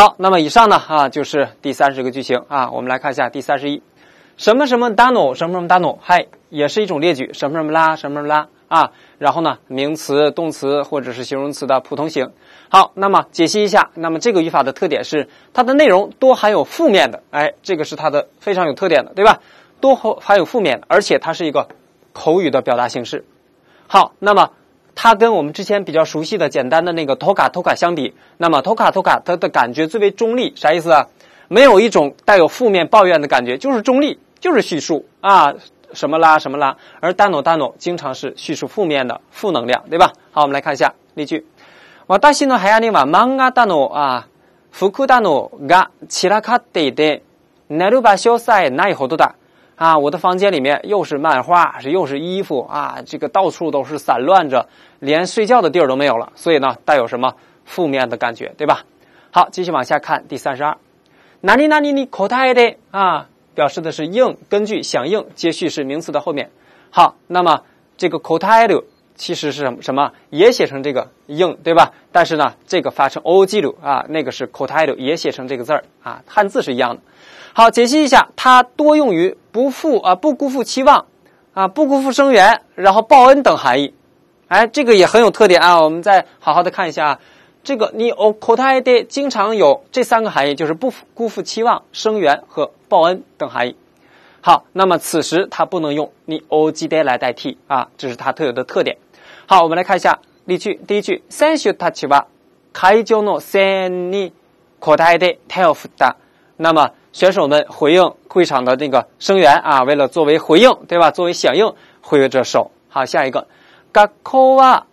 好，那么以上呢，啊，就是第三十个句型啊，我们来看一下第三十一，什么什么 dano 什么什么 dano，嗨，也是一种列举，什么什么啦，什么什么啦，啊，然后呢，名词、动词或者是形容词的普通型。好，那么解析一下，那么这个语法的特点是，它的内容多含有负面的，哎，这个是它的非常有特点的，对吧？多含含有负面的，而且它是一个口语的表达形式。好，那么。它跟我们之前比较熟悉的简单的那个托卡托卡相比，那么托卡托卡它的感觉最为中立，啥意思啊？没有一种带有负面抱怨的感觉，就是中立，就是叙述啊什么啦什么啦。而大ノ大ノ经常是叙述负面的负能量，对吧？好，我们来看一下例句。大私の部屋には漫画のあ服のが散らかっていて寝る場所さえないほどだ。啊，我的房间里面又是漫画，是又是衣服啊，这个到处都是散乱着。连睡觉的地儿都没有了，所以呢，带有什么负面的感觉，对吧？好，继续往下看第三十二，哪里哪里你口袋的啊？表示的是应根据响应接续式名词的后面。好，那么这个口袋的其实是什么什么也写成这个应，对吧？但是呢，这个发成 ogu 啊，那个是口袋的也写成这个字儿啊，汉字是一样的。好，解析一下，它多用于不负啊不辜负期望啊不辜负生源，然后报恩等含义。哎，这个也很有特点啊！我们再好好的看一下啊，这个 ni o kotai d 经常有这三个含义，就是不辜负期望、声援和报恩等含义。好，那么此时它不能用 ni oji e 来代替啊，这是它特有的特点。好，我们来看一下例句。第一句 h a n s o u t u chi c a kai j o n o san ni kotai d telf da。那么选手们回应会场的这个声援啊，为了作为回应，对吧？作为响应，挥着手。好，下一个。学校啊，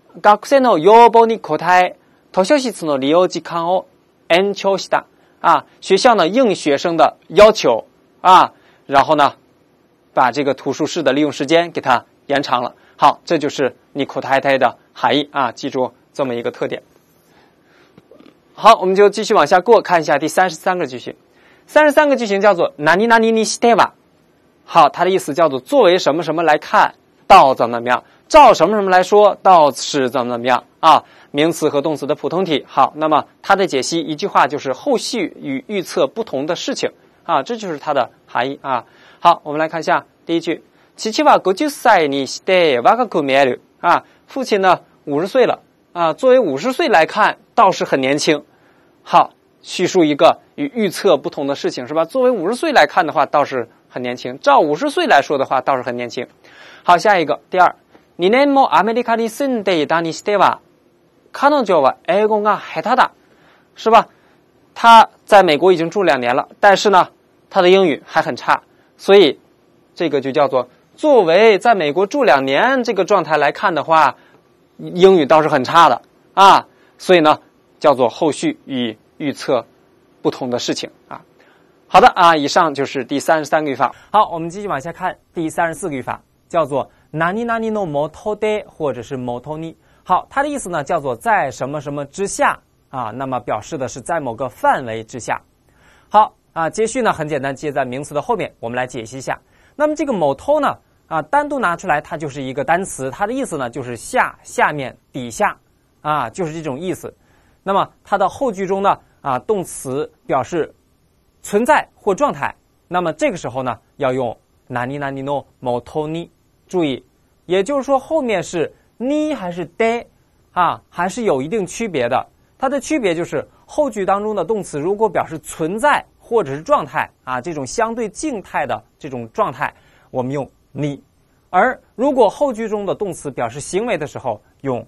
学生的要帮你扩大图书室的利用时间哦，延长了啊。学校呢应学生的要求啊，然后呢，把这个图书室的利用时间给它延长了。好，这就是你扩大态的含义啊。记住这么一个特点。好，我们就继续往下过，看一下第三十三个句型。三十三个句型叫做“ナニナニニシテバ”。好，它的意思叫做作为什么什么来看，到怎么怎么样？照什么什么来说，倒是怎么怎么样啊？名词和动词的普通体。好，那么它的解析，一句话就是后续与预测不同的事情啊，这就是它的含义啊。好，我们来看一下第一句。啊，父亲呢，五十岁了啊。作为五十岁来看，倒是很年轻。好，叙述一个与预测不同的事情是吧？作为五十岁来看的话，倒是很年轻。照五十岁来说的话，倒是很年轻。好，下一个第二。你那么，阿美利卡的生的意大利西德瓦，看到就哇，哎，我刚还他哒，是吧？他在美国已经住两年了，但是呢，他的英语还很差，所以这个就叫做作为在美国住两年这个状态来看的话，英语倒是很差的啊。所以呢，叫做后续与预测不同的事情啊。好的啊，以上就是第三十三个语法。好，我们继续往下看第三十四个语法，叫做。哪 m 哪 t o Day 或者是 Moto n 呢？好，它的意思呢叫做在什么什么之下啊？那么表示的是在某个范围之下。好啊，接续呢很简单，接在名词的后面。我们来解析一下。那么这个某 o 呢啊，单独拿出来它就是一个单词，它的意思呢就是下下面底下啊，就是这种意思。那么它的后句中呢啊，动词表示存在或状态，那么这个时候呢要用哪里哪 o t 某 n 呢？注意，也就是说，后面是呢还是 d 啊，还是有一定区别的。它的区别就是，后句当中的动词如果表示存在或者是状态，啊，这种相对静态的这种状态，我们用呢；而如果后句中的动词表示行为的时候，用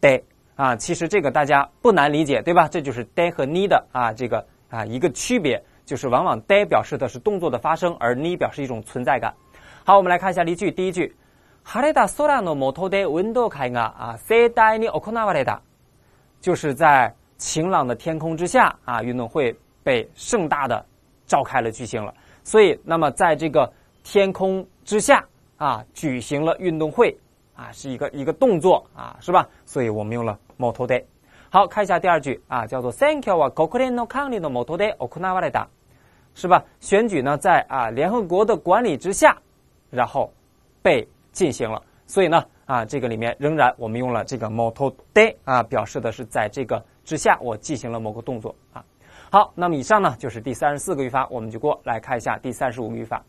d 啊，其实这个大家不难理解，对吧？这就是 d 和呢的啊，这个啊一个区别，就是往往 d 表示的是动作的发生，而呢表示一种存在感。好，我们来看一下例句。第一句，晴朗的天空之下啊，运动会被盛大的召开了，举行了。所以，那么在这个天空之下啊，举行了运动会啊，是一个一个动作啊，是吧？所以我们用了 motoday。好，看一下第二句啊，叫做 thank you 啊，国际的抗议的 motoday，是吧？选举呢，在啊，联合国的管理之下。然后被进行了，所以呢，啊，这个里面仍然我们用了这个 moto day 啊，表示的是在这个之下我进行了某个动作啊。好，那么以上呢就是第三十四个语法，我们就过来看一下第三十五语法。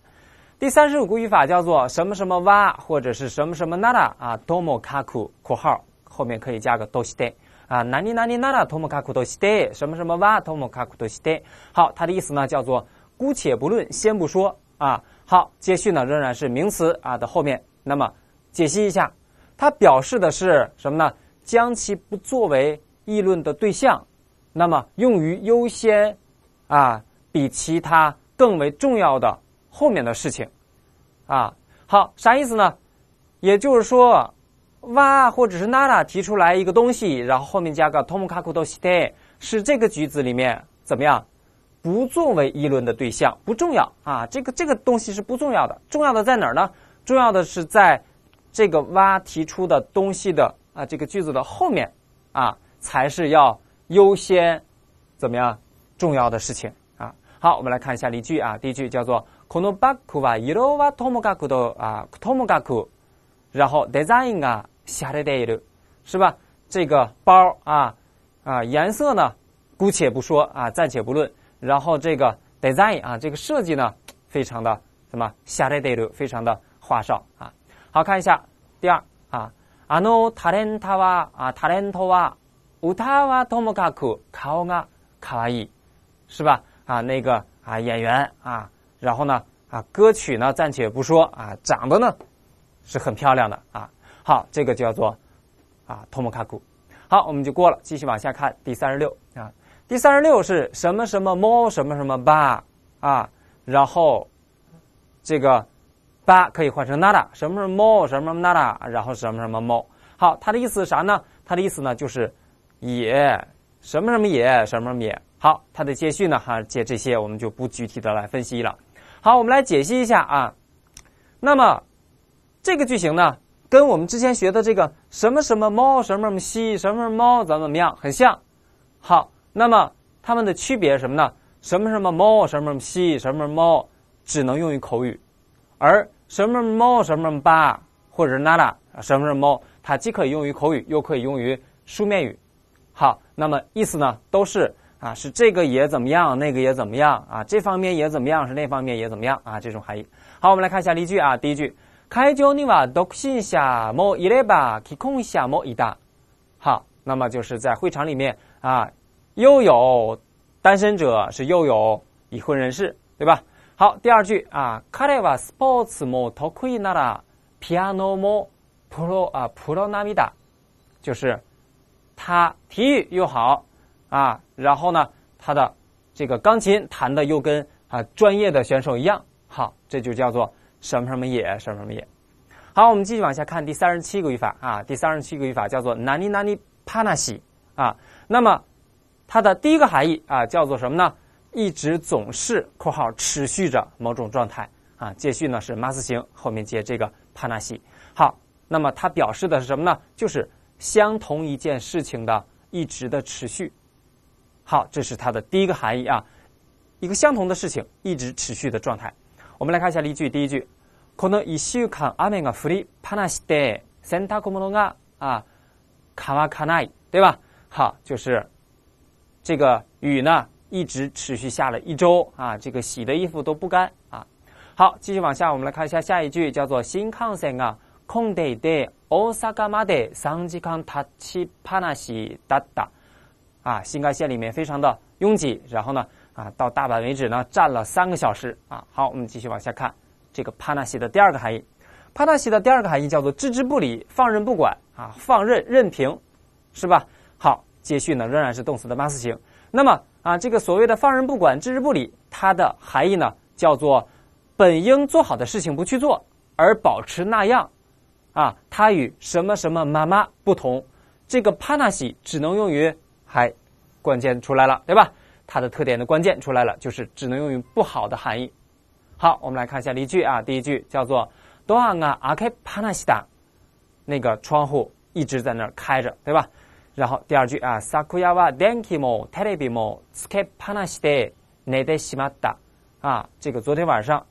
第三十五个语法叫做什么什么哇或者是什么什么那 a 啊，多么卡 u 括号后面可以加个 i 西的啊），哪里哪里那啦多么卡 s i 西的，什么什么哇多么卡 s i 西的。好，它的意思呢叫做姑且不论，先不说啊。好，接续呢仍然是名词啊的后面。那么解析一下，它表示的是什么呢？将其不作为议论的对象，那么用于优先啊比其他更为重要的后面的事情啊。好，啥意思呢？也就是说，哇或者是娜娜提出来一个东西，然后后面加个 tomokaku do s t a t 是这个句子里面怎么样？不作为议论的对象，不重要啊！这个这个东西是不重要的，重要的在哪儿呢？重要的是在这个蛙提出的东西的啊这个句子的后面啊，才是要优先怎么样重要的事情啊！好，我们来看一下例句啊。第一句叫做“このバッグはいはトムカクの啊トムカク”，然后デザインがしゃれている是吧？这个包啊啊颜色呢，姑且不说啊，暂且不论。然后这个 design 啊，这个设计呢，非常的什么，下头的非常的花哨啊。好看一下第二啊，あのタレントは啊，タレントは、歌はトモカク、顔が可愛い，是吧？啊，那个啊，演员啊，然后呢啊，歌曲呢暂且不说啊，长得呢是很漂亮的啊。好，这个叫做啊，トモカク。好，我们就过了，继续往下看第三十六啊。第三十六是什么什么猫什么什么吧啊，然后这个吧可以换成 na a 什么什么猫什么什么 na a 然后什么什么猫。好，它的意思啥呢？它的意思呢，就是也什么什么也什么什么也。好，它的接续呢，哈接这些我们就不具体的来分析了。好，我们来解析一下啊。那么这个句型呢，跟我们之前学的这个什么什么猫什么什么西什么猫怎么怎么样很像。好。那么它们的区别是什么呢？什么什么猫，什么什么西什么什么猫，只能用于口语，而什么什么猫，什么什么吧，或者是 na 什么什么猫，它既可以用于口语，又可以用于书面语。好，那么意思呢都是啊，是这个也怎么样，那个也怎么样啊，这方面也怎么样，是那方面也怎么样啊，这种含义。好，我们来看一下例句啊。第一句，开教尼瓦多信下 more 一列吧，起空下 m o 好，那么就是在会场里面啊。又有单身者，是又有已婚人士，对吧？好，第二句啊，カレはスポーツも得意なら o アノ Pro 啊，プロなみだ，就是他体育又好啊，然后呢，他的这个钢琴弹的又跟啊专业的选手一样。好，这就叫做什么什么也什么什么也。好，我们继续往下看第三十七个语法啊，第三十七个语法叫做ナニナニパナシ啊，那么。它的第一个含义啊，叫做什么呢？一直总是（括号）持续着某种状态啊。接续呢是 masu 形，后面接这个 panashi。好，那么它表示的是什么呢？就是相同一件事情的一直的持续。好，这是它的第一个含义啊。一个相同的事情一直持续的状态。我们来看一下例句。第一句：kono ishiken a e panashi de s a n t a k o mono ga 啊，kawakai，对吧？好，就是。这个雨呢一直持续下了一周啊，这个洗的衣服都不干啊。好，继续往下，我们来看一下下一句，叫做新干线啊，空でで大阪まで三時間立ちパナシだった。啊，新干线里面非常的拥挤，然后呢，啊，到大阪为止呢，站了三个小时啊。好，我们继续往下看这个帕纳西的第二个含义，帕纳西的第二个含义叫做置之不理、放任不管啊，放任、任凭，是吧？好。接续呢仍然是动词的 mas 形。那么啊，这个所谓的放任不管、置之不理，它的含义呢叫做本应做好的事情不去做，而保持那样。啊，它与什么什么妈妈不同？这个 panasi 只能用于还，关键出来了，对吧？它的特点的关键出来了，就是只能用于不好的含义。好，我们来看一下例句啊。第一句叫做 d o n g a ake panasi da，那个窗户一直在那儿开着，对吧？然后第二句啊，サクヤは電気もテレビもつけっぱなしで寝てしまった。啊，这个昨天晚上，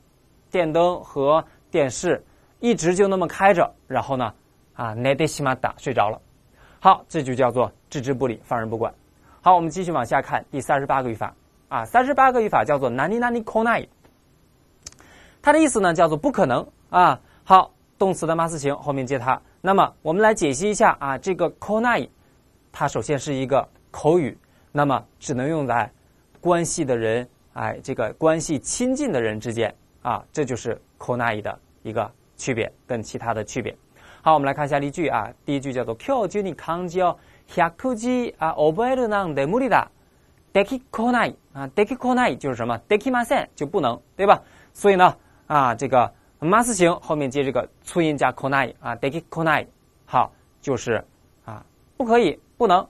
电灯和电视一直就那么开着，然后呢，啊，寝てしまった，睡着了。好，这就叫做置之不理，放任不管。好，我们继续往下看第三十八个语法啊，三十八个语法叫做ナニ可能。它的意思呢叫做不可能啊。好，动词的マ字形后面接它。那么我们来解析一下啊，这个コない。它首先是一个口语，那么只能用在关系的人，哎，这个关系亲近的人之间啊，这就是 c o n a i 的一个区别，跟其他的区别。好，我们来看一下例句啊。第一句叫做 koujunikangjo yakugi 啊 o b a r e n a d e muri da deki konai 啊 deki c o n a i 就是什么 deki masen 就不能对吧？所以呢啊这个 mas s 型后面接这个促音加 c o n a i 啊 deki c o n a i 好就是啊不可以。不能，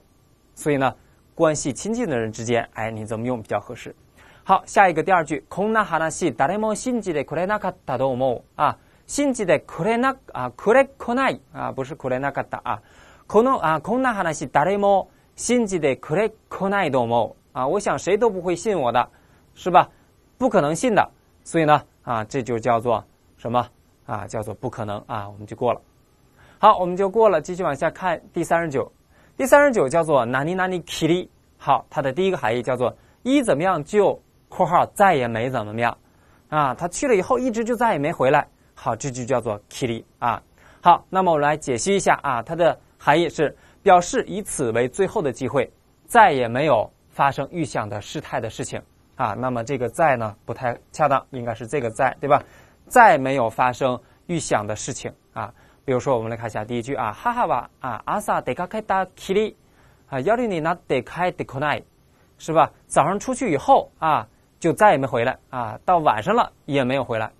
所以呢，关系亲近的人之间，哎，你怎么用比较合适？好，下一个第二句，こんな話なし誰も信じてくれなかったと思う。啊，信じてくれな啊、くれこない、啊，不是くれなかった。啊，この、啊、こんな話なし誰も信じてくれこないと思う。啊，我想谁都不会信我的，是吧？不可能信的，所以呢，啊，这就叫做什么？啊，叫做不可能啊，我们就过了。好，我们就过了，继续往下看第三十九。第三十九叫做“哪里哪里去哩”，好，它的第一个含义叫做“一怎么样就（括号）再也没怎么样”，啊，他去了以后一直就再也没回来。好，这就叫做“去哩”啊。好，那么我们来解析一下啊，它的含义是表示以此为最后的机会，再也没有发生预想的事态的事情啊。那么这个“再”呢不太恰当，应该是这个“再”对吧？再没有发生预想的事情啊。比如说，我们来看一下第一句啊，哈哈哇啊，阿萨得开达奇里啊，幺零零拿得开得可奈，是吧？早上出去以后啊，就再也没回来啊，到晚上了也没有回来。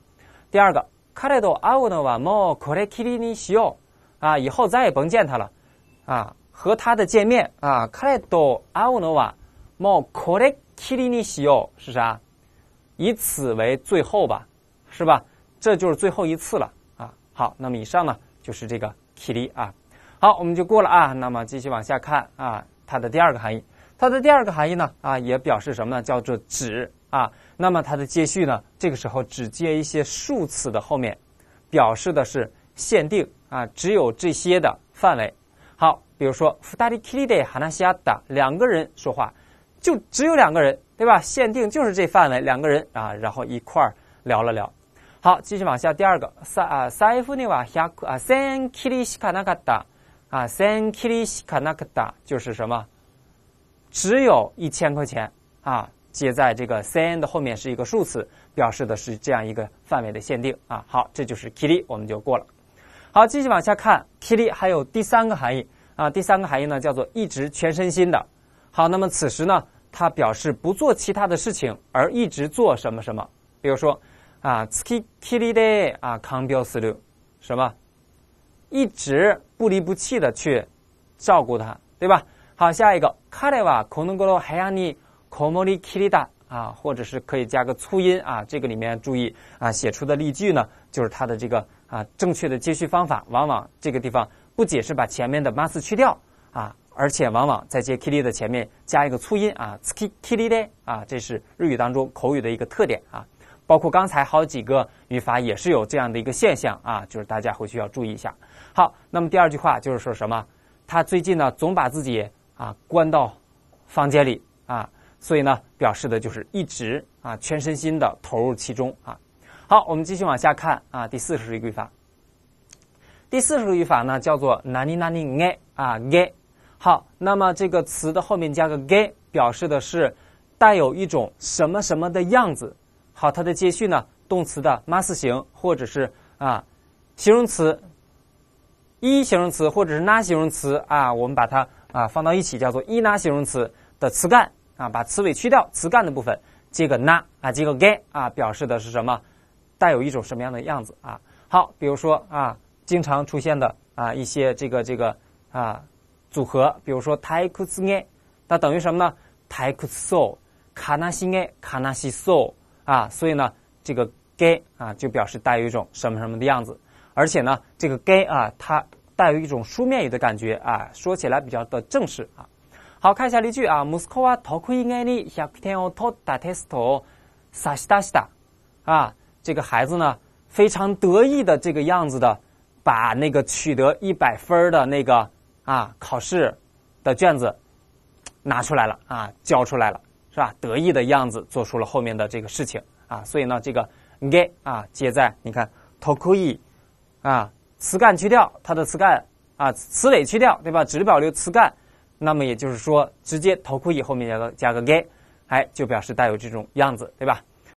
第二个，卡雷多阿乌诺瓦莫可雷奇里尼西奥啊，以后再也甭见他了啊。和他的见面啊，卡雷多阿乌诺瓦莫可雷奇里尼西奥是啥？以此为最后吧，是吧？这就是最后一次了啊。好，那么以上呢？就是这个 “kili” 啊，好，我们就过了啊。那么继续往下看啊，它的第二个含义，它的第二个含义呢啊，也表示什么呢？叫做“只”啊。那么它的接续呢，这个时候只接一些数词的后面，表示的是限定啊，只有这些的范围。好，比如说 “study kili de h a n a s i t a 两个人说话，就只有两个人，对吧？限定就是这范围，两个人啊，然后一块儿聊了聊。好，继续往下，第二个，三啊，三フネは百啊，，Kili，Kanakata 啊，，Kili，Kanakata 就是什么？只有一千块钱啊，接在这个 CEN 的后面是一个数词，表示的是这样一个范围的限定啊。好，这就是 Kili 我们就过了。好，继续往下看，l i 还有第三个含义啊，第三个含义呢叫做一直全身心的。好，那么此时呢，它表示不做其他的事情而一直做什么什么，比如说。啊，tsuki k i i d 啊 k a n g b s 什么，一直不离不弃的去照顾他，对吧？好，下一个，karewa konogoro h a a n i k o m o i k i i da，啊，或者是可以加个粗音啊，这个里面注意啊，写出的例句呢，就是它的这个啊，正确的接续方法，往往这个地方不仅是把前面的 mas 去掉啊，而且往往在接 k i l i 的前面加一个粗音啊 s k i k i l i d 啊，这是日语当中口语的一个特点啊。包括刚才好几个语法也是有这样的一个现象啊，就是大家回去要注意一下。好，那么第二句话就是说什么？他最近呢总把自己啊关到房间里啊，所以呢表示的就是一直啊全身心的投入其中啊。好，我们继续往下看啊。第四十个语法，第四十个语法呢叫做哪里哪里哎啊哎。好，那么这个词的后面加个 g gay 表示的是带有一种什么什么的样子。好，它的接续呢？动词的 mas 形或者是啊形容词一形容词，或者是那形容词啊，我们把它啊放到一起，叫做一那形容词的词干啊，把词尾去掉，词干的部分接个那啊，接个 g gay 啊，表示的是什么？带有一种什么样的样子啊？好，比如说啊，经常出现的啊一些这个这个啊组合，比如说 tai 大哭之干，那等于什么呢？t o n kutsu a a 大哭之奏，k a n a s i so。う。啊，所以呢，这个“该”啊，就表示带有一种什么什么的样子，而且呢，这个“该”啊，它带有一种书面语的感觉啊，说起来比较的正式啊。好，看一下例句啊，t 斯科瓦托库伊埃里一百天奥 s 达特斯托撒西达 t a 啊，这个孩子呢，非常得意的这个样子的，把那个取得一百分的那个啊考试的卷子拿出来了啊，交出来了。是吧？得意的样子，做出了后面的这个事情啊。所以呢，这个 ge 啊接在你看，tokui 啊词干去掉，它的词干啊词尾去掉，对吧？只保留词干，那么也就是说，直接 tokui 后面加个加个 ge，哎，就表示带有这种样子，对吧？